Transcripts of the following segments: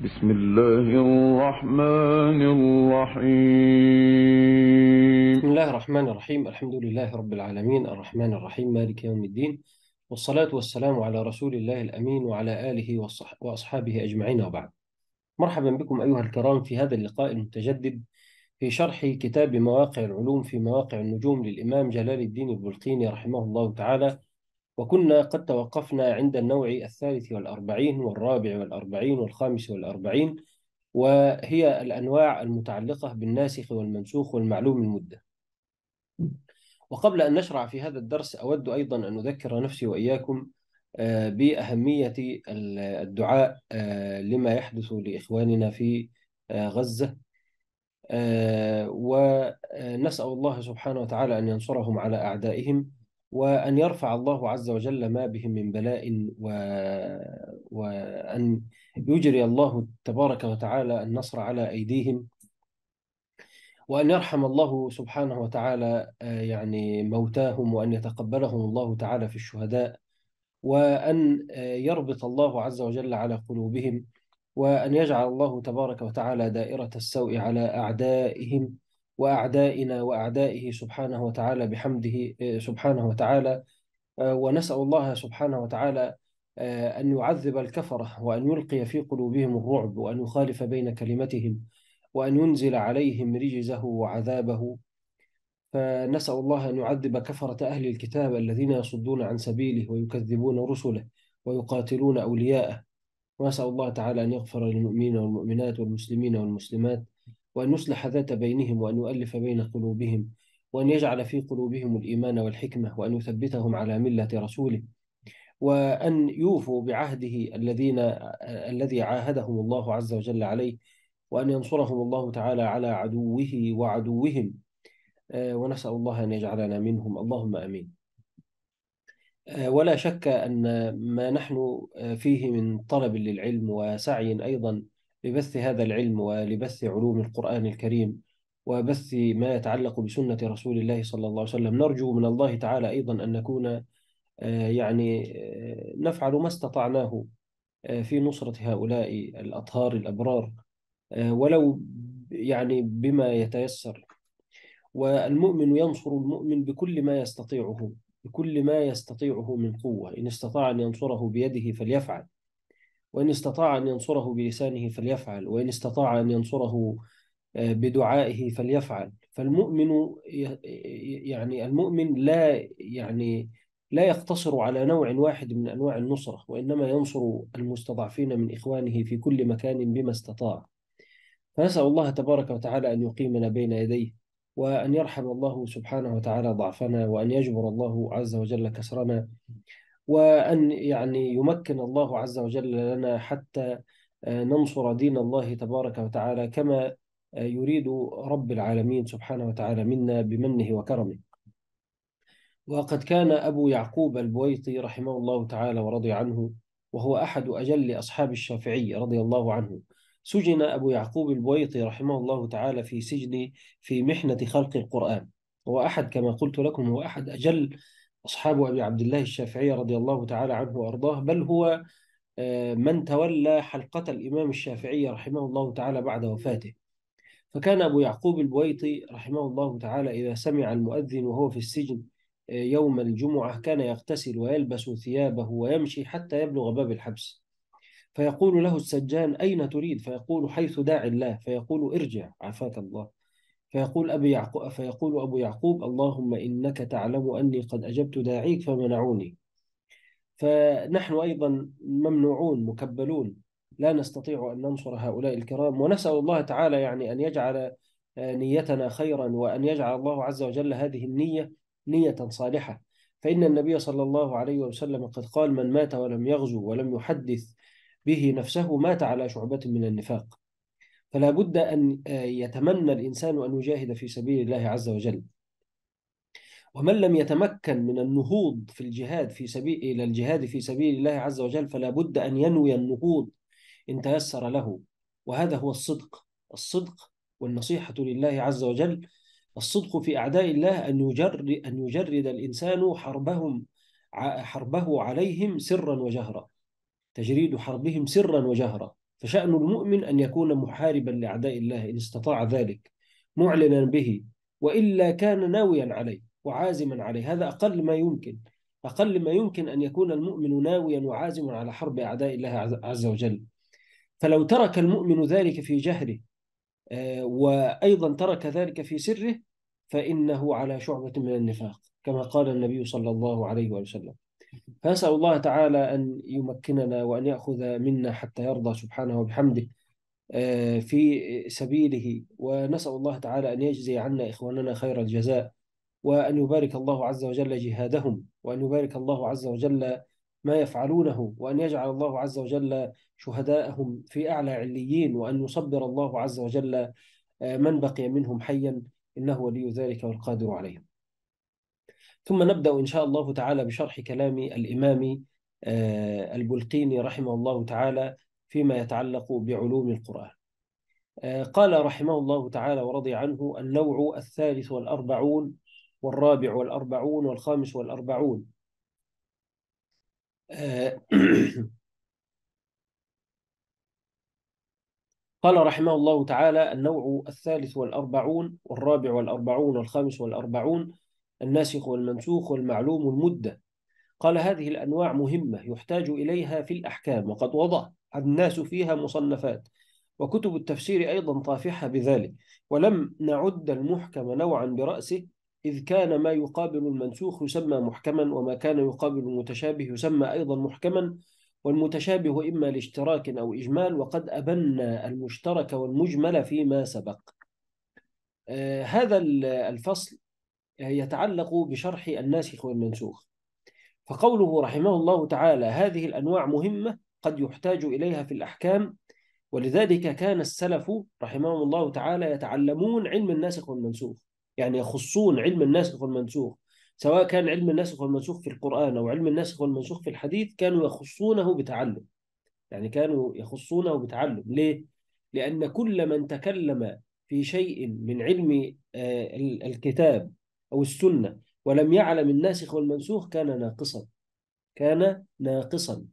بسم الله الرحمن الرحيم بسم الله الرحمن الرحيم الحمد لله رب العالمين الرحمن الرحيم مالك يوم الدين والصلاة والسلام على رسول الله الأمين وعلى آله وأصحابه أجمعين وبعد مرحبا بكم أيها الكرام في هذا اللقاء المتجدد في شرح كتاب مواقع العلوم في مواقع النجوم للإمام جلال الدين البلقيني رحمه الله تعالى وكنا قد توقفنا عند النوع الثالث والأربعين والرابع والأربعين والخامس والأربعين وهي الأنواع المتعلقة بالناسخ والمنسوخ والمعلوم المدة وقبل أن نشرع في هذا الدرس أود أيضا أن أذكر نفسي وإياكم آه، بأهمية الدعاء آه، لما يحدث لإخواننا في آه، غزة ونسأل الله سبحانه وتعالى أن ينصرهم على أعدائهم وأن يرفع الله عز وجل ما بهم من بلاء و... وأن يجري الله تبارك وتعالى النصر على أيديهم وأن يرحم الله سبحانه وتعالى آه، يعني موتاهم وأن يتقبلهم الله تعالى في الشهداء وأن آه، يربط الله عز وجل على قلوبهم وأن يجعل الله تبارك وتعالى دائرة السوء على أعدائهم وأعدائنا وأعدائه سبحانه وتعالى بحمده آه، سبحانه وتعالى آه، ونسأل الله سبحانه وتعالى آه، أن يعذب الكفرة وأن يلقي في قلوبهم الرعب وأن يخالف بين كلمتهم وأن ينزل عليهم رجزه وعذابه فنسأل الله أن يعذب كفرة أهل الكتاب الذين يصدون عن سبيله ويكذبون رسله ويقاتلون أولياءه ونسأل الله تعالى أن يغفر للمؤمنين والمؤمنات والمسلمين والمسلمات وأن يصلح ذات بينهم وأن يؤلف بين قلوبهم وأن يجعل في قلوبهم الإيمان والحكمة وأن يثبتهم على ملة رسوله وأن يوفوا بعهده الذين الذي عاهدهم الله عز وجل عليه وأن ينصرهم الله تعالى على عدوه وعدوهم آه، ونسأل الله أن يجعلنا منهم اللهم أمين آه، ولا شك أن ما نحن آه، فيه من طلب للعلم وسعي أيضا لبث هذا العلم ولبث علوم القرآن الكريم وبث ما يتعلق بسنة رسول الله صلى الله عليه وسلم نرجو من الله تعالى أيضا أن نكون آه، يعني آه، نفعل ما استطعناه آه، في نصرة هؤلاء الأطهار الأبرار ولو يعني بما يتيسر والمؤمن ينصر المؤمن بكل ما يستطيعه بكل ما يستطيعه من قوة إن استطاع أن ينصره بيده فليفعل وإن استطاع أن ينصره بلسانه فليفعل وإن استطاع أن ينصره آه، بدعائه فليفعل فالمؤمن يعني المؤمن لا يعني لا يقتصر على نوع واحد من أنواع النصرة وإنما ينصر المستضعفين من إخوانه في كل مكان بما استطاع فنسأل الله تبارك وتعالى أن يقيمنا بين يديه وأن يرحم الله سبحانه وتعالى ضعفنا وأن يجبر الله عز وجل كسرنا وأن يعني يمكن الله عز وجل لنا حتى آه، ننصر دين الله تبارك وتعالى كما آه، يريد رب العالمين سبحانه وتعالى منا بمنه وكرمه وقد كان أبو يعقوب البويطي رحمه الله تعالى ورضي عنه وهو أحد أجل أصحاب الشافعي رضي الله عنه سجن أبو يعقوب البويطي رحمه الله تعالى في سجن في محنة خلق القرآن هو أحد كما قلت لكم هو أحد أجل أصحاب أبي عبد الله الشافعي رضي الله تعالى عنه وأرضاه بل هو آه، من تولى حلقة الإمام الشافعي رحمه الله تعالى بعد وفاته فكان أبو يعقوب البويطي رحمه الله تعالى إذا سمع المؤذن وهو في السجن آه، يوم الجمعة كان يغتسل ويلبس ثيابه ويمشي حتى يبلغ باب الحبس فيقول له السجان أين تريد فيقول حيث داعي الله فيقول ارجع عافاك الله فيقول أبي يعقوب فيقول أبو يعقوب اللهم إنك تعلم أني قد أجبت داعيك فمنعوني فنحن أيضا ممنوعون مكبلون لا نستطيع أن ننصر هؤلاء الكرام ونسأل الله تعالى يعني أن يجعل آه، نيتنا خيرا وأن يجعل الله عز وجل هذه النية نية صالحة فإن النبي صلى الله عليه وسلم قد قال من مات ولم يغزو ولم يحدث به نفسه مات على شعبة من النفاق فلا بد أن آه، يتمنى الإنسان أن يجاهد في سبيل الله عز وجل ومن لم يتمكن من النهوض في الجهاد في سبيل إلى الجهاد في سبيل الله عز وجل فلا بد أن ينوي النهوض إن تيسر له وهذا هو الصدق الصدق والنصيحة لله عز وجل الصدق في أعداء الله أن يجر أن يجرد الإنسان حربهم حربه عليهم سرا وجهرا تجريد حربهم سرا وجهرا فشأن المؤمن أن يكون محاربا لأعداء الله إن استطاع ذلك معلنا به وإلا كان ناويا عليه وعازما عليه هذا أقل ما يمكن أقل ما يمكن أن يكون المؤمن ناويا وعازما على حرب أعداء الله عز وجل فلو ترك المؤمن ذلك في جهله آه، وأيضا ترك ذلك في سره فإنه على شعبة من النفاق كما قال النبي صلى الله عليه وسلم فأسأل الله تعالى أن يمكننا وأن يأخذ منا حتى يرضى سبحانه وبحمده آه، في سبيله ونسأل الله تعالى أن يجزي عنا إخواننا خير الجزاء وأن يبارك الله عز وجل جهادهم وأن يبارك الله عز وجل ما يفعلونه وأن يجعل الله عز وجل شهداءهم في أعلى عليين وأن يصبر الله عز وجل آه، من بقي منهم حيا إنه ولي ذلك والقادر عليه ثم نبدأ إن شاء الله تعالى بشرح كلام الإمام آه، البلقيني رحمه الله تعالى فيما يتعلق بعلوم القرآن آه، قال رحمه الله تعالى ورضي عنه النوع الثالث والأربعون والرابع والأربعون والخامس والأربعون آه، قال رحمه الله تعالى النوع الثالث والأربعون والرابع والأربعون والخامس والأربعون الناسخ والمنسوخ والمعلوم المدة قال هذه الأنواع مهمة يحتاج إليها في الأحكام وقد وضع الناس فيها مصنفات وكتب التفسير أيضا طافحة بذلك ولم نعد المحكم نوعا برأسه إذ كان ما يقابل المنسوخ يسمى محكما وما كان يقابل المتشابه يسمى أيضا محكما والمتشابه إما لاشتراك أو إجمال وقد أبنا المشترك والمجمل فيما سبق آه، هذا الفصل يتعلق بشرح الناسخ والمنسوخ فقوله رحمه الله تعالى هذه الأنواع مهمة قد يحتاج إليها في الأحكام ولذلك كان السلف رحمهم الله تعالى يتعلمون علم الناسخ والمنسوخ يعني يخصون علم الناسخ والمنسوخ سواء كان علم الناسخ والمنسوخ في القرآن أو علم الناسخ والمنسوخ في الحديث كانوا يخصونه بتعلم يعني كانوا يخصونه بتعلم ليه؟ لأن كل من تكلم في شيء من علم آه، الكتاب أو السنة ولم يعلم الناسخ والمنسوخ كان ناقصا كان ناقصا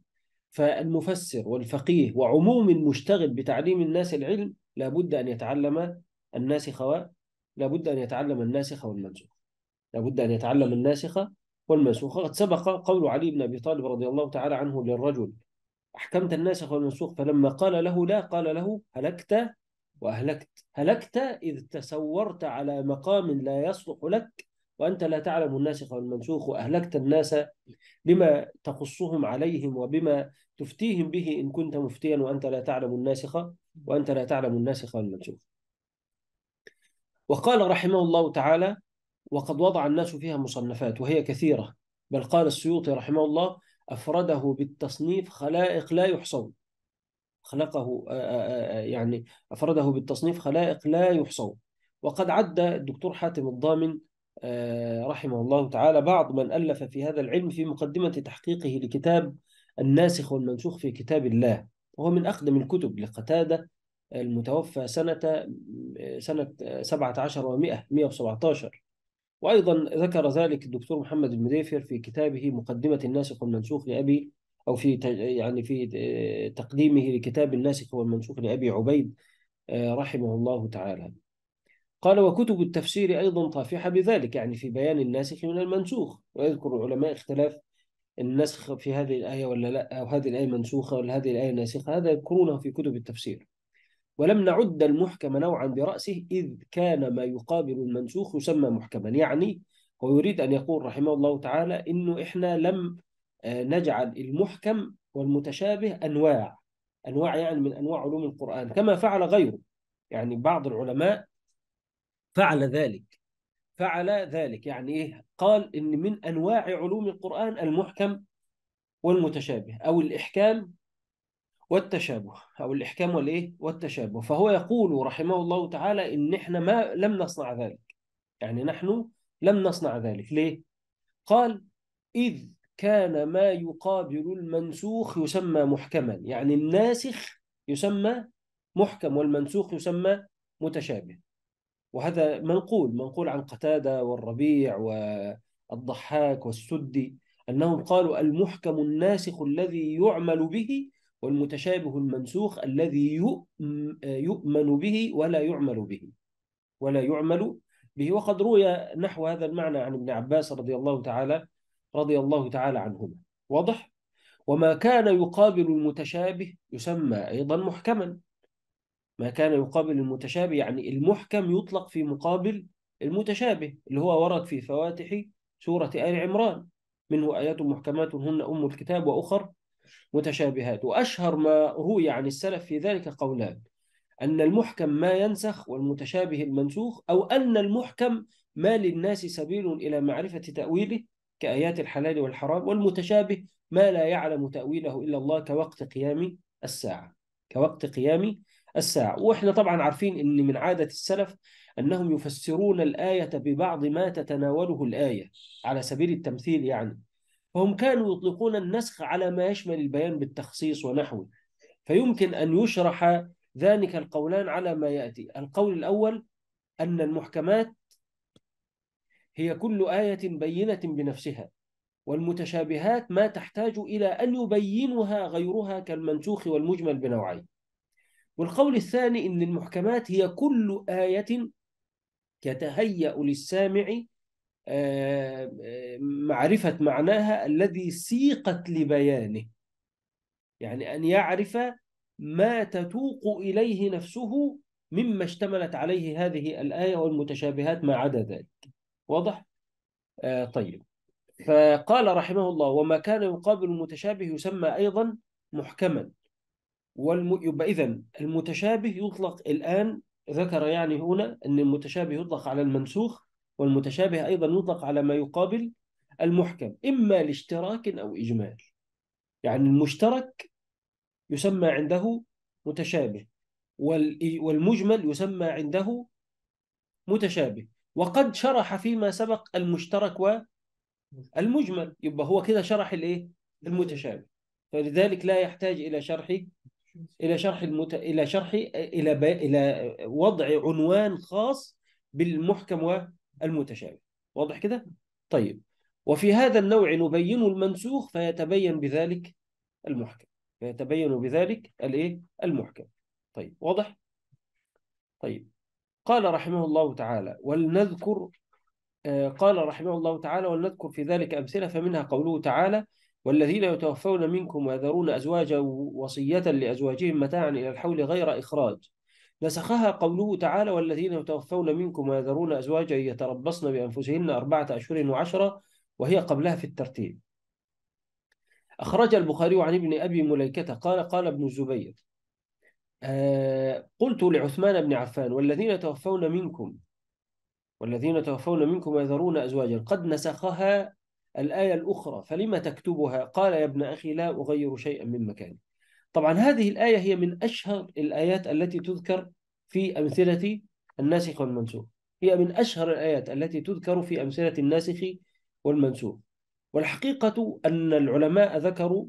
فالمفسر والفقيه وعموم المشتغل بتعليم الناس العلم لابد أن يتعلم الناسخ و... لابد أن يتعلم الناسخ والمنسوخ لابد أن يتعلم الناسخ والمنسوخ قد سبق قول علي بن أبي طالب رضي الله تعالى عنه للرجل أحكمت الناسخ والمنسوخ فلما قال له لا قال له هلكت وأهلكت هلكت إذ تسورت على مقام لا يصلح لك وأنت لا تعلم الناسخ والمنسوخ وأهلكت الناس بما تقصهم عليهم وبما تفتيهم به إن كنت مفتيا وأنت لا تعلم الناسخ وأنت لا تعلم الناسخ والمنسوخ وقال رحمه الله تعالى وقد وضع الناس فيها مصنفات وهي كثيرة بل قال السيوطي رحمه الله أفرده بالتصنيف خلائق لا يحصون خلقه آه، آه، آه، يعني أفرده بالتصنيف خلائق لا يحصون وقد عد الدكتور حاتم الضامن رحمه الله تعالى بعض من ألف في هذا العلم في مقدمة تحقيقه لكتاب الناسخ والمنسوخ في كتاب الله وهو من أقدم الكتب لقتادة المتوفى سنة سنة 17 و100 117 وأيضا ذكر ذلك الدكتور محمد المديفر في كتابه مقدمة الناسخ والمنسوخ لأبي او في يعني في تقديمه لكتاب الناسخ والمنسوخ لابي عبيد آه، رحمه الله تعالى. قال وكتب التفسير ايضا طافحه بذلك يعني في بيان الناسخ من المنسوخ ويذكر العلماء اختلاف النسخ في هذه الايه ولا لا او هذه الايه منسوخه ولا هذه الايه ناسخه هذا يذكرونه في كتب التفسير. ولم نعد المحكم نوعا برأسه إذ كان ما يقابل المنسوخ يسمى محكما يعني ويريد أن يقول رحمه الله تعالى إنه إحنا لم آه، نجعل المحكم والمتشابه أنواع أنواع يعني من أنواع علوم القرآن كما فعل غيره يعني بعض العلماء فعل ذلك فعل ذلك يعني إيه قال إن من أنواع علوم القرآن المحكم والمتشابه أو الإحكام والتشابه أو الإحكام والإيه والتشابه فهو يقول رحمه الله تعالى إن إحنا ما لم نصنع ذلك يعني نحن لم نصنع ذلك ليه؟ قال إذ كان ما يقابل المنسوخ يسمى محكما يعني الناسخ يسمى محكم والمنسوخ يسمى متشابه وهذا منقول منقول عن قتادة والربيع والضحاك والسدي أنهم قالوا المحكم الناسخ الذي يعمل به والمتشابه المنسوخ الذي يؤمن به ولا يعمل به ولا يعمل به وقد روي نحو هذا المعنى عن ابن عباس رضي الله تعالى رضي الله تعالى عنهما واضح؟ وما كان يقابل المتشابه يسمى أيضا محكما ما كان يقابل المتشابه يعني المحكم يطلق في مقابل المتشابه اللي هو ورد في فواتح سورة آل عمران منه آيات محكمات هن أم الكتاب وأخر متشابهات وأشهر ما روي عن السلف في ذلك قولان أن المحكم ما ينسخ والمتشابه المنسوخ أو أن المحكم ما للناس سبيل إلى معرفة تأويله كآيات الحلال والحرام والمتشابه ما لا يعلم تأويله إلا الله كوقت قيام الساعة كوقت قيام الساعة وإحنا طبعا عارفين أن من عادة السلف أنهم يفسرون الآية ببعض ما تتناوله الآية على سبيل التمثيل يعني فهم كانوا يطلقون النسخ على ما يشمل البيان بالتخصيص ونحوه فيمكن أن يشرح ذلك القولان على ما يأتي القول الأول أن المحكمات هي كل آية بينة بنفسها والمتشابهات ما تحتاج إلى أن يبينها غيرها كالمنسوخ والمجمل بنوعين والقول الثاني إن المحكمات هي كل آية يتهيأ للسامع آه، آه، معرفة معناها الذي سيقت لبيانه يعني أن يعرف ما تتوق إليه نفسه مما اشتملت عليه هذه الآية والمتشابهات ما عدا ذلك واضح؟ آه طيب فقال رحمه الله وما كان يقابل المتشابه يسمى أيضا محكما والم... يبقى إذا المتشابه يطلق الآن ذكر يعني هنا أن المتشابه يطلق على المنسوخ والمتشابه أيضا يطلق على ما يقابل المحكم إما لاشتراك أو إجمال يعني المشترك يسمى عنده متشابه والمجمل يسمى عنده متشابه وقد شرح فيما سبق المشترك والمجمل يبقى هو كده شرح الايه المتشابه فلذلك لا يحتاج الى شرح الى شرح المت... الى شرح الى ب... الى وضع عنوان خاص بالمحكم والمتشابه واضح كده طيب وفي هذا النوع نبين المنسوخ فيتبين بذلك المحكم فيتبين بذلك الايه المحكم طيب واضح طيب قال رحمه الله تعالى ولنذكر آه، قال رحمه الله تعالى ولنذكر في ذلك أمثلة فمنها قوله تعالى والذين يتوفون منكم ويذرون أزواجا وصية لأزواجهم متاعا إلى الحول غير إخراج نسخها قوله تعالى والذين يتوفون منكم ويذرون أزواجا يتربصن بأنفسهن أربعة أشهر وعشرة وهي قبلها في الترتيب أخرج البخاري عن ابن أبي مليكة قال قال ابن الزبير قلت لعثمان بن عفان والذين توفون منكم والذين توفون منكم يذرون أزواجا قد نسخها الآية الأخرى فلما تكتبها قال يا ابن أخي لا أغير شيئا من مكاني طبعا هذه الآية هي من أشهر الآيات التي تذكر في أمثلة الناسخ والمنسوخ هي من أشهر الآيات التي تذكر في أمثلة الناسخ والمنسوخ والحقيقة أن العلماء ذكروا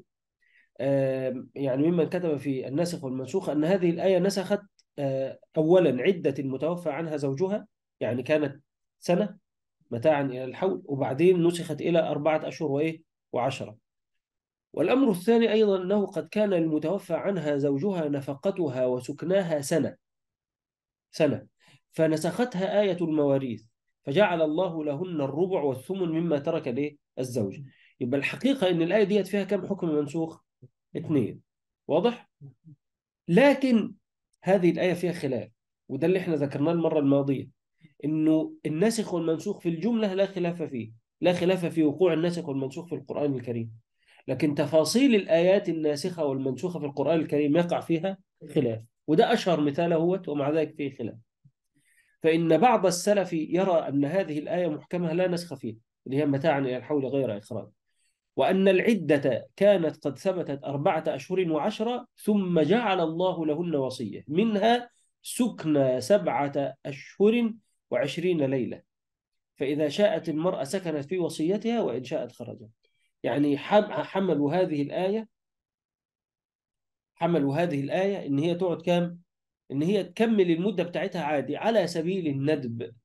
يعني ممن كتب في الناسخ والمنسوخ أن هذه الآية نسخت آه، أولا عدة المتوفى عنها زوجها يعني كانت سنة متاعا إلى الحول وبعدين نسخت إلى أربعة أشهر وإيه وعشرة والأمر الثاني أيضا أنه قد كان المتوفى عنها زوجها نفقتها وسكناها سنة سنة فنسختها آية المواريث فجعل الله لهن الربع والثمن مما ترك ليه الزوج يبقى الحقيقة أن الآية ديت فيها كم حكم منسوخ اثنين واضح؟ لكن هذه الآية فيها خلاف وده اللي احنا ذكرناه المرة الماضية انه الناسخ والمنسوخ في الجملة لا خلاف فيه لا خلاف في وقوع الناسخ والمنسوخ في القرآن الكريم لكن تفاصيل الآيات الناسخة والمنسوخة في القرآن الكريم يقع فيها خلاف وده أشهر مثال هو ومع ذلك فيه خلاف فإن بعض السلف يرى أن هذه الآية محكمة لا نسخ فيها اللي هي متاعا إلى الحول غير إخراج وأن العدة كانت قد ثبتت أربعة أشهر وعشرة ثم جعل الله لهن وصية منها سكنى سبعة أشهر وعشرين ليلة فإذا شاءت المرأة سكنت في وصيتها وإن شاءت خرجت يعني حملوا هذه الآية حملوا هذه الآية إن هي تقعد كام؟ إن هي تكمل المدة بتاعتها عادي على سبيل الندب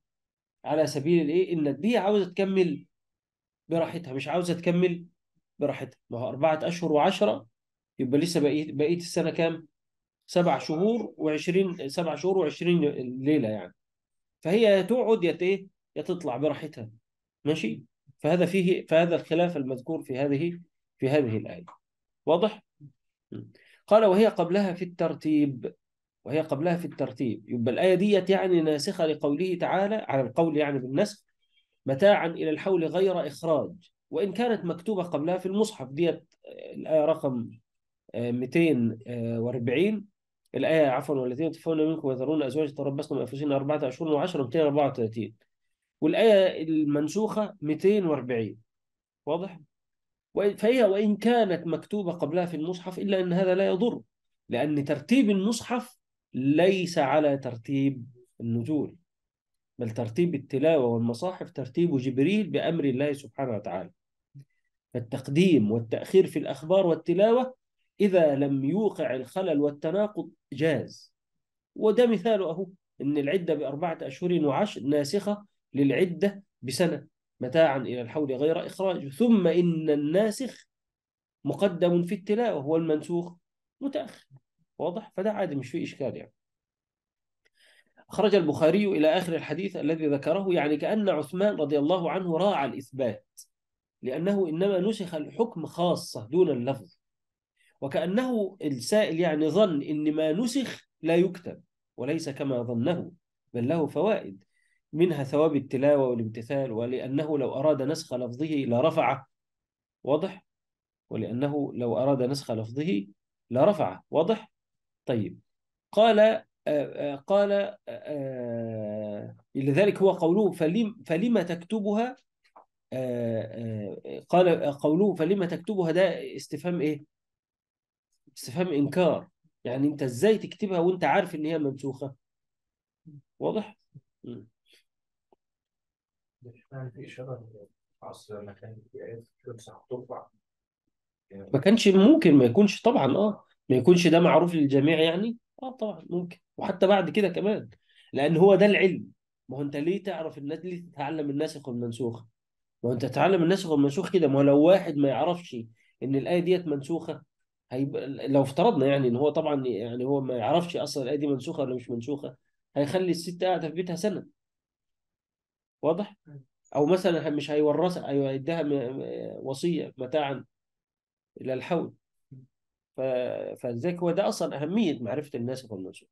على سبيل الإيه؟ الندب هي عاوزة تكمل براحتها مش عاوزة تكمل براحتها ما هو أربعة أشهر وعشرة يبقى لسه بقية بقيت السنة كام؟ سبع شهور و20 سبع شهور وعشرين ليلة يعني فهي يا تقعد يا إيه يا تطلع براحتها ماشي فهذا فيه فهذا الخلاف المذكور في هذه في هذه الآية واضح؟ قال وهي قبلها في الترتيب وهي قبلها في الترتيب يبقى الآية ديت يعني ناسخة لقوله تعالى على القول يعني بالنسخ متاعا إلى الحول غير إخراج وإن كانت مكتوبة قبلها في المصحف ديت آه، الآية رقم 240 آه، آه، الآية عفوا والذين تفون منكم ويذرون أزواج تربصن انفسهن أربعة أشهر وعشرة 234 والآية المنسوخة 240 واضح؟ فهي وإن كانت مكتوبة قبلها في المصحف إلا أن هذا لا يضر لأن ترتيب المصحف ليس على ترتيب النزول بل ترتيب التلاوة والمصاحف ترتيب جبريل بأمر الله سبحانه وتعالى فالتقديم والتأخير في الأخبار والتلاوة إذا لم يوقع الخلل والتناقض جاز وده مثال أهو إن العدة بأربعة أشهر وعشر ناسخة للعدة بسنة متاعا إلى الحول غير إخراج ثم إن الناسخ مقدم في التلاوة هو المنسوخ متأخر واضح فده عادي مش فيه إشكال يعني خرج البخاري إلى آخر الحديث الذي ذكره يعني كأن عثمان رضي الله عنه راعى الإثبات لأنه إنما نسخ الحكم خاصة دون اللفظ وكأنه السائل يعني ظن إن ما نسخ لا يكتب وليس كما ظنه بل له فوائد منها ثواب التلاوة والامتثال ولأنه لو أراد نسخ لفظه لرفعه واضح ولأنه لو أراد نسخ لفظه لرفعه واضح طيب قال آه، آه، قال آه، لذلك هو قوله فلم فلما تكتبها قال قوله فلما تكتبها ده استفهام ايه؟ استفهام انكار يعني انت ازاي تكتبها وانت عارف ان هي منسوخه؟ واضح؟ في ما كانش ممكن ما يكونش طبعا اه ما يكونش ده معروف للجميع يعني اه طبعا ممكن وحتى بعد كده كمان لان هو ده العلم ما هو انت ليه تعرف الناس ليه تتعلم الناسخ والمنسوخ ما انت تعلم الناسخ والمنسوخ كده ما لو واحد ما يعرفش ان الايه ديت منسوخه هيب... لو افترضنا يعني ان هو طبعا يعني هو ما يعرفش اصلا الايه دي منسوخه ولا مش منسوخه هيخلي الست قاعده في بيتها سنه واضح او مثلا مش هيورثها أيوة، هيديها وصيه متاعا الى الحول فلذلك هو ده اصلا اهميه معرفه الناسخ والمنسوخ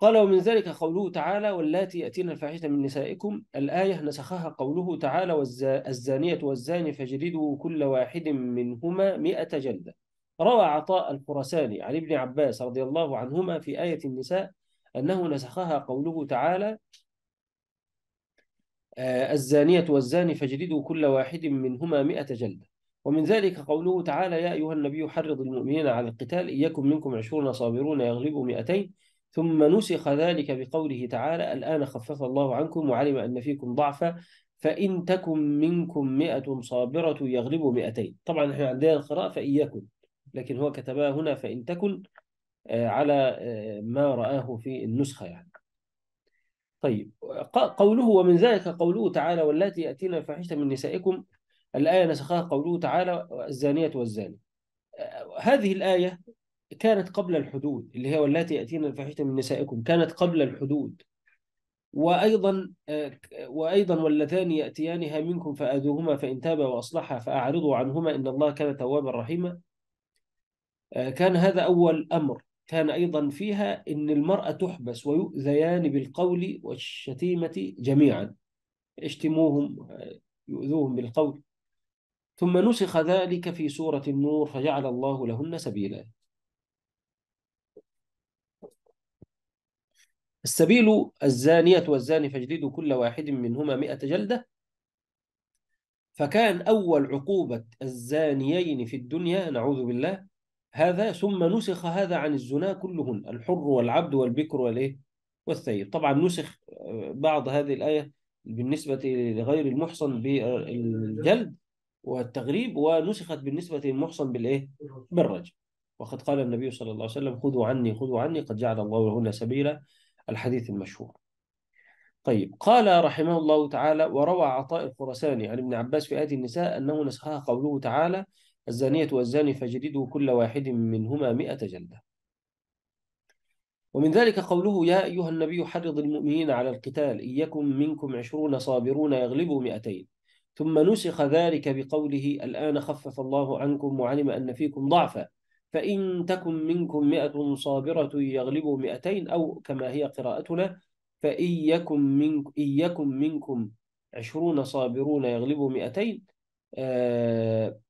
قال ومن ذلك قوله تعالى واللاتي يأتين الفاحشة من نسائكم الآية نسخها قوله تعالى الزانية والزاني فجلدوا كل واحد منهما مئة جلدة روى عطاء الخرساني عن ابن عباس رضي الله عنهما في آية النساء أنه نسخها قوله تعالى آه، الزانية والزاني فجلدوا كل واحد منهما مئة جلدة ومن ذلك قوله تعالى يا أيها النبي حرض المؤمنين على القتال إياكم منكم عشرون صابرون يغلبوا مئتين ثم نسخ ذلك بقوله تعالى الآن خفف الله عنكم وعلم أن فيكم ضعفا فإن تكن منكم مئة صابرة يغلب مئتين طبعا احنا عندنا القراءة فإياكم لكن هو كتبها هنا فإن تكن آه، على آه، ما رآه في النسخة يعني طيب قوله ومن ذلك قوله تعالى واللاتي يأتينا فحشة من نسائكم الآية نسخها قوله تعالى الزانية والزاني آه، هذه الآية كانت قبل الحدود اللي هي واللاتي يأتين الفاحشة من نسائكم كانت قبل الحدود وأيضا آه، وأيضا واللذان يأتيانها منكم فآذوهما فإن تابا وأصلحا فأعرضوا عنهما إن الله كان توابا رحيما آه، كان هذا أول أمر كان أيضا فيها إن المرأة تحبس ويؤذيان بالقول والشتيمة جميعا اشتموهم آه، يؤذوهم بالقول ثم نسخ ذلك في سورة النور فجعل الله لهن سبيلا السبيل الزانية والزاني فاجلدوا كل واحد منهما مئة جلدة فكان أول عقوبة الزانيين في الدنيا نعوذ بالله هذا ثم نسخ هذا عن الزنا كلهن الحر والعبد والبكر والإيه والثيب طبعا نسخ آه، بعض هذه الآية بالنسبة لغير المحصن بالجلد والتغريب ونسخت بالنسبة للمحصن بالإيه بالرجم وقد قال النبي صلى الله عليه وسلم خذوا عني خذوا عني قد جعل الله لهن سبيلا الحديث المشهور طيب قال رحمه الله تعالى وروى عطاء الخرساني عن ابن عباس في آية النساء أنه نسخها قوله تعالى الزانية والزاني فجلدوا كل واحد منهما مئة جلدة ومن ذلك قوله يا أيها النبي حرض المؤمنين على القتال إن يكن منكم عشرون صابرون يغلبوا مئتين ثم نسخ ذلك بقوله الآن خفف الله عنكم وعلم أن فيكم ضعفا فإن تكن منكم مئة صابرة يغلبوا مئتين أو كما هي قراءتنا فإن يكن, من إن يكن منكم عشرون صابرون يغلبوا مئتين آه،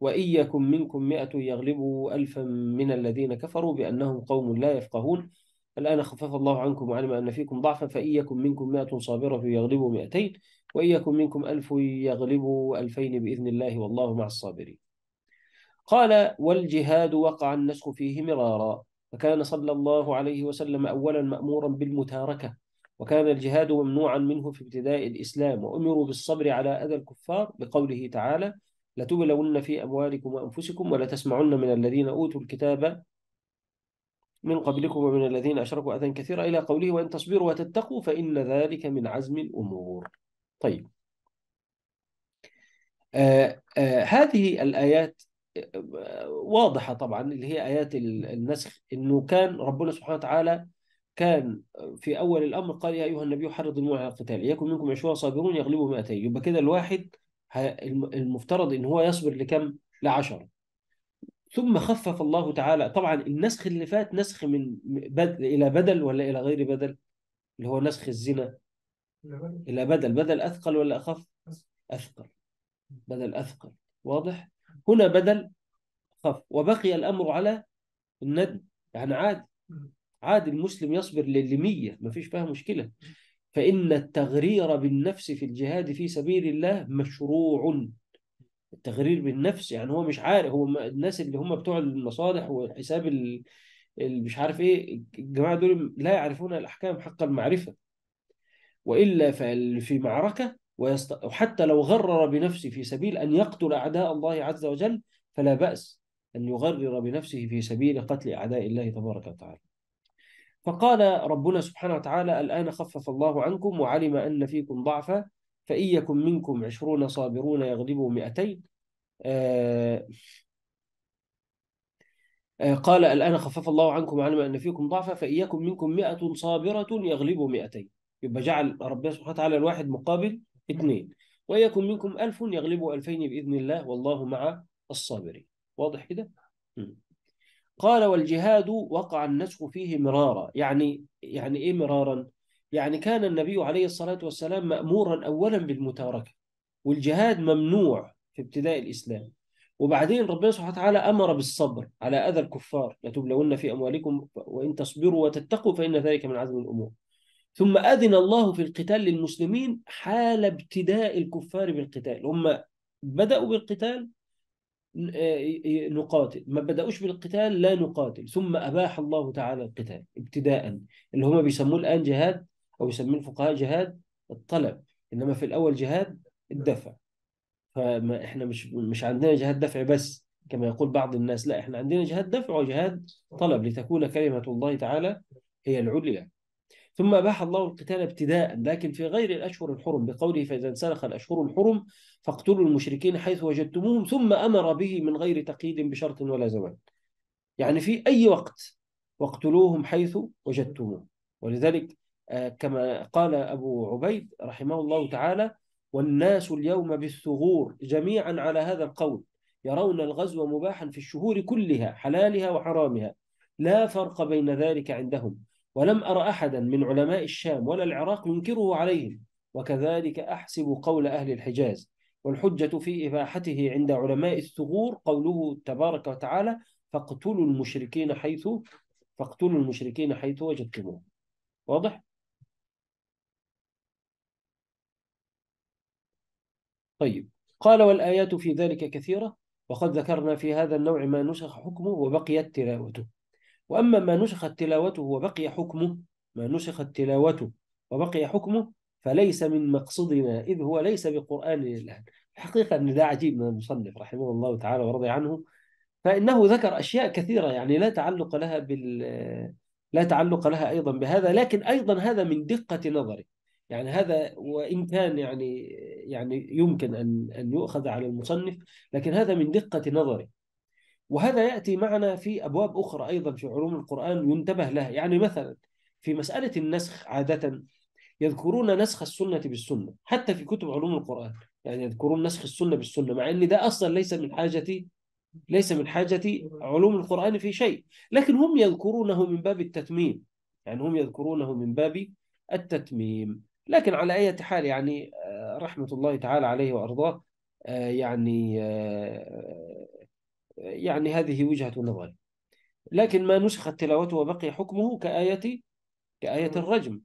وإن يكن منكم مئة يغلبوا ألفا من الذين كفروا بأنهم قوم لا يفقهون الآن خفف الله عنكم وعلم أن فيكم ضعفا فإن يكن منكم مئة صابرة يغلبوا مئتين وإن يكن منكم ألف يغلبوا ألفين بإذن الله والله مع الصابرين قال والجهاد وقع النسخ فيه مرارا فكان صلى الله عليه وسلم أولا مأمورا بالمتاركة وكان الجهاد ممنوعا منه في ابتداء الإسلام وأمروا بالصبر على أذى الكفار بقوله تعالى لتبلون في أموالكم وأنفسكم ولتسمعن من الذين أوتوا الكتاب من قبلكم ومن الذين أشركوا أذى كثيرا إلى قوله وإن تصبروا وتتقوا فإن ذلك من عزم الأمور طيب آه آه هذه الآيات واضحة طبعا اللي هي آيات النسخ أنه كان ربنا سبحانه وتعالى كان في أول الأمر قال يا أيها النبي حرض الموعد على القتال يكن منكم عشرون صابرون يغلبوا 200 يبقى كده الواحد المفترض أن هو يصبر لكم؟ لعشرة ثم خفف الله تعالى طبعا النسخ اللي فات نسخ من بد... إلى بدل ولا إلى غير بدل اللي هو نسخ الزنا إلى بدل بدل أثقل ولا أخف أثقل بدل أثقل واضح هنا بدل خف وبقي الأمر على الندم يعني عادي عادي المسلم يصبر للمية ما فيش فيها مشكلة فإن التغرير بالنفس في الجهاد في سبيل الله مشروع التغرير بالنفس يعني هو مش عارف هو الناس اللي هم بتوع المصالح وحساب ال... مش عارف ايه الجماعه دول لا يعرفون الاحكام حق المعرفه والا في معركه ويست... وحتى لو غرر بنفسه في سبيل أن يقتل أعداء الله عز وجل فلا بأس أن يغرر بنفسه في سبيل قتل أعداء الله تبارك وتعالى فقال ربنا سبحانه وتعالى الآن خفف الله عنكم وعلم أن فيكم ضعفا فإن يكن منكم عشرون صابرون يغلبوا مئتين آه آه قال الآن خفف الله عنكم وعلم أن فيكم ضعفا فإن يكن منكم مئة صابرة يغلبوا مئتين يبقى جعل ربنا سبحانه وتعالى الواحد مقابل اثنين ويكن منكم ألف يغلبوا ألفين بإذن الله والله مع الصابرين واضح كده؟ قال والجهاد وقع النسخ فيه مرارا يعني يعني إيه مرارا؟ يعني كان النبي عليه الصلاة والسلام مأمورا أولا بالمتاركة والجهاد ممنوع في ابتداء الإسلام وبعدين ربنا سبحانه وتعالى أمر بالصبر على أذى الكفار لتبلون في أموالكم وإن تصبروا وتتقوا فإن ذلك من عزم الأمور ثم أذن الله في القتال للمسلمين حال ابتداء الكفار بالقتال هم بدأوا بالقتال آه، نقاتل ما بدأوش بالقتال لا نقاتل ثم أباح الله تعالى القتال ابتداء اللي هم بيسموه الآن جهاد أو يسميه الفقهاء جهاد الطلب إنما في الأول جهاد الدفع فما إحنا مش مش عندنا جهاد دفع بس كما يقول بعض الناس لا إحنا عندنا جهاد دفع وجهاد طلب لتكون كلمة الله تعالى هي العليا ثم أباح الله القتال ابتداء لكن في غير الأشهر الحرم بقوله فإذا انسلخ الأشهر الحرم فاقتلوا المشركين حيث وجدتموهم ثم أمر به من غير تقييد بشرط ولا زمان يعني في أي وقت واقتلوهم حيث وجدتموهم ولذلك آه، كما قال أبو عبيد رحمه الله تعالى والناس اليوم بالثغور جميعا على هذا القول يرون الغزو مباحا في الشهور كلها حلالها وحرامها لا فرق بين ذلك عندهم ولم أر أحدا من علماء الشام ولا العراق ينكره عليهم وكذلك أحسب قول أهل الحجاز والحجة في إباحته عند علماء الثغور قوله تبارك وتعالى فاقتلوا المشركين حيث فاقتلوا المشركين حيث وجدتموه واضح؟ طيب قال والآيات في ذلك كثيرة وقد ذكرنا في هذا النوع ما نسخ حكمه وبقيت تلاوته وأما ما نسخت تلاوته وبقي حكمه ما نسخت تلاوته وبقي حكمه فليس من مقصدنا إذ هو ليس بقرآن الآن الحقيقة أن ده عجيب من المصنف رحمه الله تعالى ورضي عنه فإنه ذكر أشياء كثيرة يعني لا تعلق لها بال لا تعلق لها أيضا بهذا لكن أيضا هذا من دقة نظري يعني هذا وإن كان يعني يعني يمكن أن أن يؤخذ على المصنف لكن هذا من دقة نظري وهذا يأتي معنا في أبواب أخرى أيضا في علوم القرآن ينتبه لها يعني مثلا في مسألة النسخ عادة يذكرون نسخ السنة بالسنة حتى في كتب علوم القرآن يعني يذكرون نسخ السنة بالسنة مع أن ده أصلا ليس من حاجة ليس من حاجة علوم القرآن في شيء لكن هم يذكرونه من باب التتميم يعني هم يذكرونه من باب التتميم لكن على أي حال يعني آه، رحمة الله تعالى عليه وأرضاه آه، يعني آه، يعني هذه وجهة نظري لكن ما نسخت تلاوته وبقي حكمه كآية كآية الرجم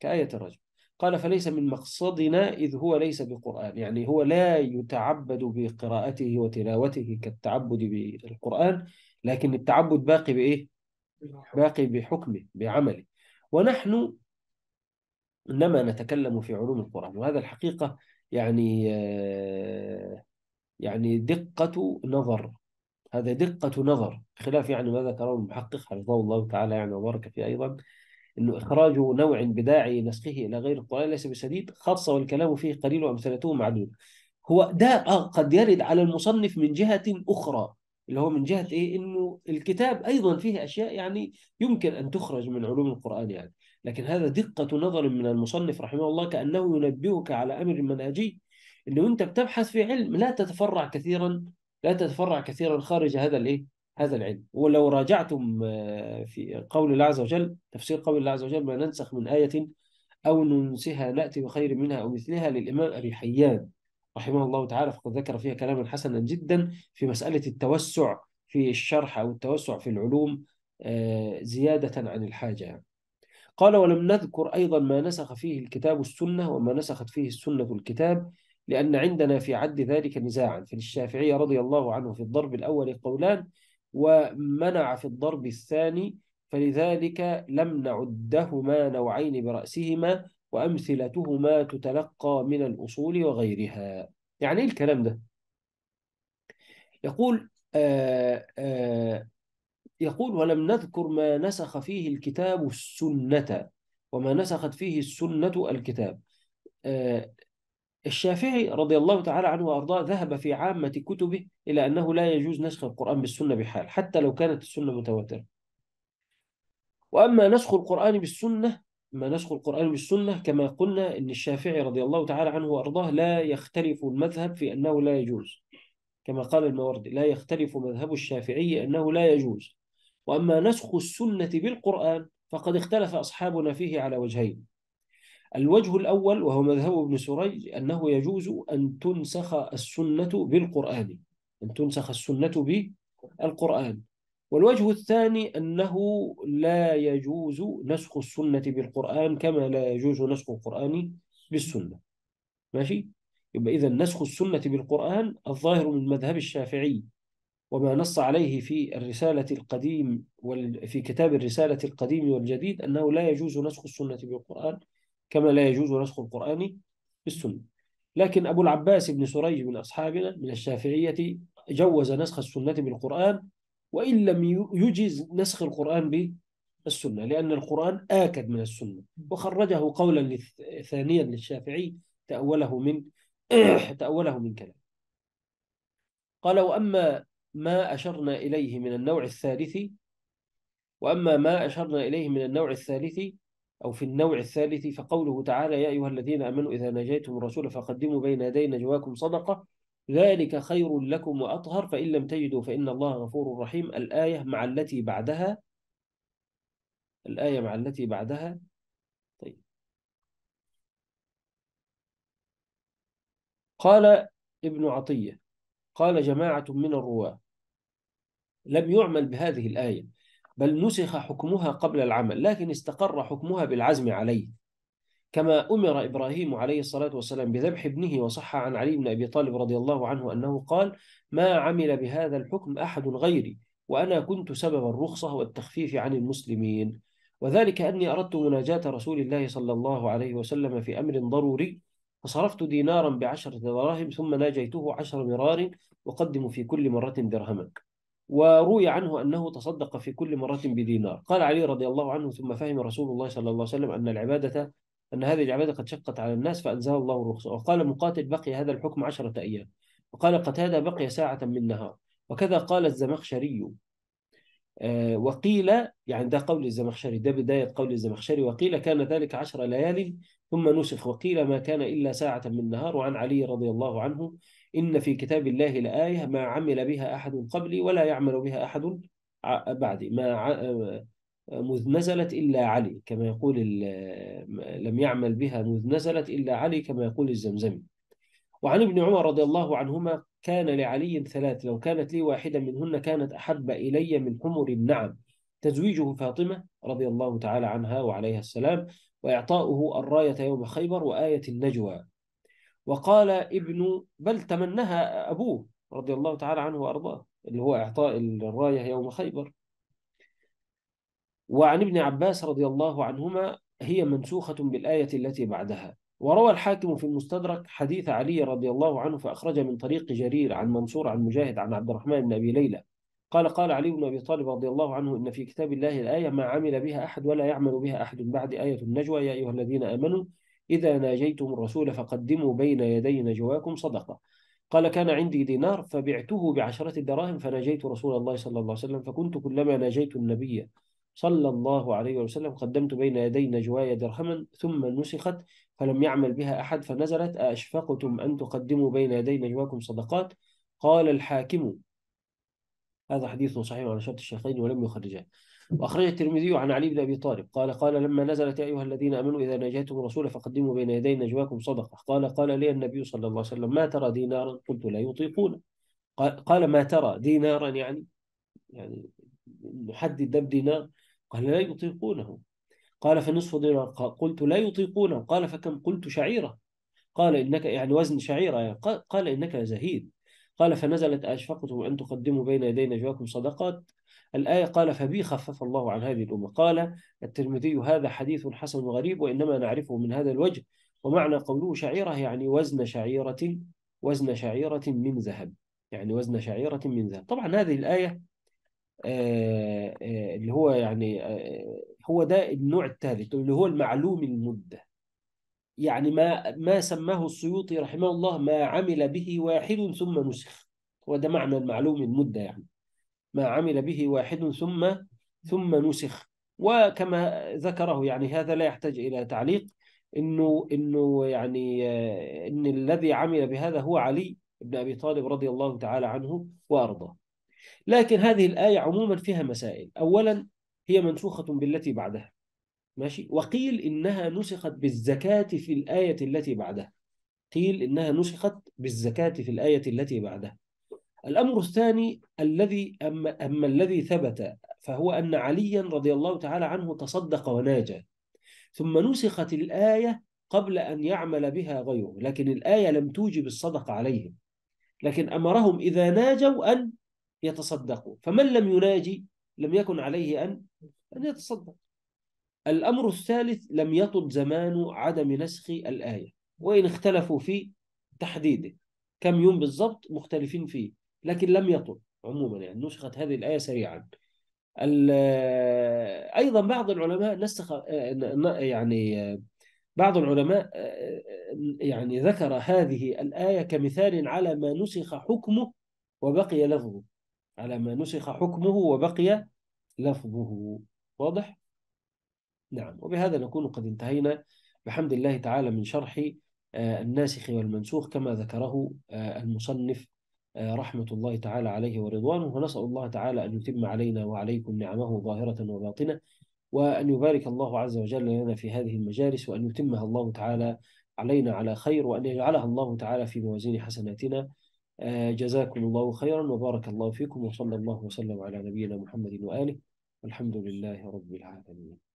كآية الرجم قال فليس من مقصدنا إذ هو ليس بقرآن يعني هو لا يتعبد بقراءته وتلاوته كالتعبد بالقرآن لكن التعبد باقي بإيه؟ باقي بحكمه بعمله ونحن إنما نتكلم في علوم القرآن وهذا الحقيقة يعني آه، يعني دقة نظر هذا دقة نظر خلاف يعني ما ذكره المحقق حفظه الله تعالى يعني وبارك فيه أيضا أنه إخراج نوع بداعي نسخه إلى غير القرآن ليس بسديد خاصة والكلام فيه قليل وأمثلته معدود هو داء قد يرد على المصنف من جهة أخرى اللي هو من جهة إيه أنه الكتاب أيضا فيه أشياء يعني يمكن أن تخرج من علوم القرآن يعني لكن هذا دقة نظر من المصنف رحمه الله كأنه ينبهك على أمر منهجي أنه أنت بتبحث في علم لا تتفرع كثيرا لا تتفرع كثيرا خارج هذا الايه هذا العلم ولو راجعتم آه، في قول الله عز وجل تفسير قول الله عز وجل ما ننسخ من آية أو ننسها نأتي بخير منها أو مثلها للإمام أبي حيان رحمه الله تعالى فقد ذكر فيها كلاما حسنا جدا في مسألة التوسع في الشرح أو التوسع في العلوم آه، زيادة عن الحاجة يعني. قال ولم نذكر أيضا ما نسخ فيه الكتاب السنة وما نسخت فيه السنة الكتاب لأن عندنا في عد ذلك نزاعا فللشافعية رضي الله عنه في الضرب الأول قولان ومنع في الضرب الثاني فلذلك لم نعدهما نوعين برأسهما وأمثلتهما تتلقى من الأصول وغيرها يعني إيه الكلام ده؟ يقول آآ آه، آآ آه، يقول ولم نذكر ما نسخ فيه الكتاب السنة وما نسخت فيه السنة الكتاب آه، الشافعي رضي الله تعالى عنه وأرضاه ذهب في عامة كتبه إلى أنه لا يجوز نسخ القرآن بالسنة بحال حتى لو كانت السنة متواترة وأما نسخ القرآن بالسنة ما نسخ القرآن بالسنة كما قلنا أن الشافعي رضي الله تعالى عنه وأرضاه لا يختلف المذهب في أنه لا يجوز كما قال الموردي لا يختلف مذهب الشافعي أنه لا يجوز وأما نسخ السنة بالقرآن فقد اختلف أصحابنا فيه على وجهين الوجه الأول وهو مذهب ابن سريج أنه يجوز أن تنسخ السنة بالقرآن أن تنسخ السنة بالقرآن والوجه الثاني أنه لا يجوز نسخ السنة بالقرآن كما لا يجوز نسخ القرآن بالسنة ماشي؟ يبقى إذا نسخ السنة بالقرآن الظاهر من مذهب الشافعي وما نص عليه في الرسالة القديم وفي في كتاب الرسالة القديم والجديد أنه لا يجوز نسخ السنة بالقرآن كما لا يجوز نسخ القرآن بالسنة لكن أبو العباس بن سريج من أصحابنا من الشافعية جوز نسخ السنة بالقرآن وإن لم يجز نسخ القرآن بالسنة لأن القرآن آكد من السنة وخرجه قولا ثانيا للشافعي تأوله من تأوله من كلام قال وأما ما أشرنا إليه من النوع الثالث وأما ما أشرنا إليه من النوع الثالث أو في النوع الثالث فقوله تعالى يا أيها الذين أمنوا إذا ناجيتم الرسول فقدموا بين يدي نجواكم صدقة ذلك خير لكم وأطهر فإن لم تجدوا فإن الله غفور رحيم الآية مع التي بعدها الآية مع التي بعدها طيب قال ابن عطية قال جماعة من الرواة لم يعمل بهذه الآية بل نسخ حكمها قبل العمل لكن استقر حكمها بالعزم عليه كما أمر إبراهيم عليه الصلاة والسلام بذبح ابنه وصح عن علي بن أبي طالب رضي الله عنه أنه قال ما عمل بهذا الحكم أحد غيري وأنا كنت سبب الرخصة والتخفيف عن المسلمين وذلك أني أردت مناجاة رسول الله صلى الله عليه وسلم في أمر ضروري فصرفت دينارا بعشرة دراهم ثم ناجيته عشر مرار أقدم في كل مرة درهما وروي عنه أنه تصدق في كل مرة بدينار قال علي رضي الله عنه ثم فهم رسول الله صلى الله عليه وسلم أن العبادة أن هذه العبادة قد شقت على الناس فأنزل الله الرخصة وقال مقاتل بقي هذا الحكم عشرة أيام وقال قتادة بقي ساعة من نهار وكذا قال الزمخشري آه، وقيل يعني ده قول الزمخشري ده بداية قول الزمخشري وقيل كان ذلك عشر ليال ثم نسخ وقيل ما كان إلا ساعة من نهار وعن علي رضي الله عنه إن في كتاب الله الآية ما عمل بها أحد قبلي ولا يعمل بها أحد بعدي ما آه، مذ نزلت إلا علي كما يقول آه، لم يعمل بها مذ نزلت إلا علي كما يقول الزمزمي وعن ابن عمر رضي الله عنهما كان لعلي ثلاث لو كانت لي واحدة منهن كانت أحب إلي من حمر النعم تزويجه فاطمة رضي الله تعالى عنها وعليها السلام وإعطاؤه الراية يوم خيبر وآية النجوى وقال ابن بل تمنها أبوه رضي الله تعالى عنه وأرضاه اللي هو إعطاء الراية يوم خيبر وعن ابن عباس رضي الله عنهما هي منسوخة بالآية التي بعدها وروى الحاكم في المستدرك حديث علي رضي الله عنه فأخرج من طريق جرير عن منصور عن مجاهد عن عبد الرحمن بن أبي ليلى قال قال علي بن أبي طالب رضي الله عنه إن في كتاب الله الآية ما عمل بها أحد ولا يعمل بها أحد بعد آية النجوى يا أيها الذين آمنوا إذا ناجيتم الرسول فقدموا بين يدي نجواكم صدقة قال كان عندي دينار فبعته بعشرة دراهم فناجيت رسول الله صلى الله عليه وسلم فكنت كلما ناجيت النبي صلى الله عليه وسلم قدمت بين يدي نجواي درهما ثم نسخت فلم يعمل بها أحد فنزلت أأشفقتم أن تقدموا بين يدي نجواكم صدقات قال الحاكم هذا حديث صحيح على شرط الشيخين ولم يخرجه وأخرج الترمذي عن علي بن أبي طالب قال قال لما نزلت يا أيها الذين آمنوا إذا ناجيتم الرسول فقدموا بين يدي نجواكم صدقة قال قال لي النبي صلى الله عليه وسلم ما ترى دينارا قلت لا يطيقون قال ما ترى دينارا يعني يعني نحدد دب بدينار قال لا يطيقونه قال فنصف دينار قلت لا يطيقونه قال فكم قلت شعيرة قال إنك يعني وزن شعيرة يعني قال إنك زهيد قال فنزلت أشفقتم أن تقدموا بين يدي نجواكم صدقات الآية قال فبي خفف الله عن هذه الأمة قال الترمذي هذا حديث حسن غريب وإنما نعرفه من هذا الوجه ومعنى قوله شعيرة يعني وزن شعيرة وزن شعيرة من ذهب يعني وزن شعيرة من ذهب طبعا هذه الآية آه، آه، اللي هو يعني آه، هو ده النوع الثالث اللي هو المعلوم المدة يعني ما ما سماه السيوطي رحمه الله ما عمل به واحد ثم نسخ هو ده معنى المعلوم المدة يعني ما عمل به واحد ثم ثم نسخ وكما ذكره يعني هذا لا يحتاج إلى تعليق إنه إنه يعني إن الذي عمل بهذا هو علي بن أبي طالب رضي الله تعالى عنه وأرضاه لكن هذه الآية عموما فيها مسائل أولا هي منسوخة بالتي بعدها ماشي وقيل إنها نسخت بالزكاة في الآية التي بعدها قيل إنها نسخت بالزكاة في الآية التي بعدها الأمر الثاني الذي أما, أما الذي ثبت فهو أن عليا رضي الله تعالى عنه تصدق وناجى ثم نسخت الآية قبل أن يعمل بها غيره لكن الآية لم توجب الصدقة عليهم لكن أمرهم إذا ناجوا أن يتصدقوا فمن لم يناجي لم يكن عليه أن أن يتصدق الأمر الثالث لم يطل زمان عدم نسخ الآية وإن اختلفوا في تحديده كم يوم بالضبط مختلفين فيه لكن لم يطل عموما يعني نسخت هذه الآية سريعا أيضا بعض العلماء نسخ يعني بعض العلماء يعني ذكر هذه الآية كمثال على ما نسخ حكمه وبقي لفظه على ما نسخ حكمه وبقي لفظه واضح؟ نعم وبهذا نكون قد انتهينا بحمد الله تعالى من شرح آه، الناسخ والمنسوخ كما ذكره آه، المصنف آه، رحمة الله تعالى عليه ورضوانه ونسأل الله تعالى أن يتم علينا وعليكم نعمه ظاهرة وباطنة وأن يبارك الله عز وجل لنا في هذه المجالس وأن يتمها الله تعالى علينا على خير وأن يجعلها الله تعالى في موازين حسناتنا آه، جزاكم الله خيرا وبارك الله فيكم وصلى الله وسلم على نبينا محمد وآله والحمد لله رب العالمين